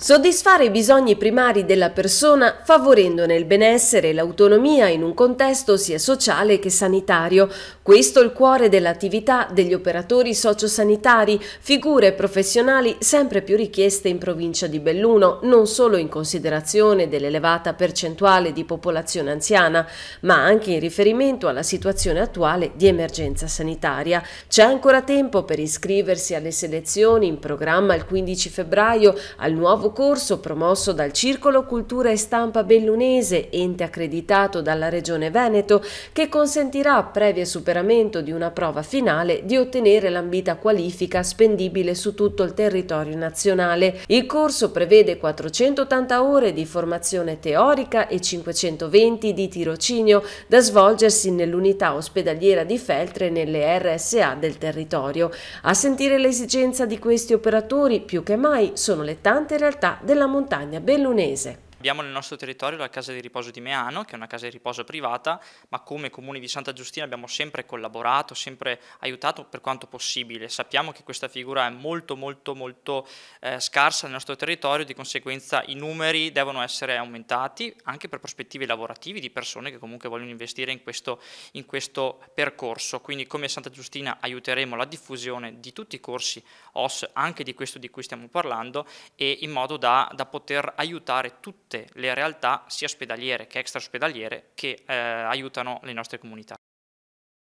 Soddisfare i bisogni primari della persona favorendone il benessere e l'autonomia in un contesto sia sociale che sanitario. Questo è il cuore dell'attività degli operatori sociosanitari, figure professionali sempre più richieste in provincia di Belluno, non solo in considerazione dell'elevata percentuale di popolazione anziana, ma anche in riferimento alla situazione attuale di emergenza sanitaria. C'è ancora tempo per iscriversi alle selezioni in programma il 15 febbraio al nuovo nuovo corso promosso dal Circolo Cultura e Stampa Bellunese, ente accreditato dalla Regione Veneto, che consentirà, previo superamento di una prova finale, di ottenere l'ambita qualifica spendibile su tutto il territorio nazionale. Il corso prevede 480 ore di formazione teorica e 520 di tirocinio da svolgersi nell'unità ospedaliera di Feltre nelle RSA del territorio. A sentire l'esigenza di questi operatori, più che mai, sono le tante realtà realtà della montagna bellunese. Abbiamo nel nostro territorio la casa di riposo di Meano, che è una casa di riposo privata, ma come comune di Santa Giustina abbiamo sempre collaborato, sempre aiutato per quanto possibile. Sappiamo che questa figura è molto molto molto eh, scarsa nel nostro territorio, di conseguenza i numeri devono essere aumentati anche per prospettive lavorative di persone che comunque vogliono investire in questo, in questo percorso. Quindi come Santa Giustina aiuteremo la diffusione di tutti i corsi OS, anche di questo di cui stiamo parlando, e in modo da, da poter aiutare tutti tutte le realtà, sia ospedaliere che extraospedaliere, che eh, aiutano le nostre comunità.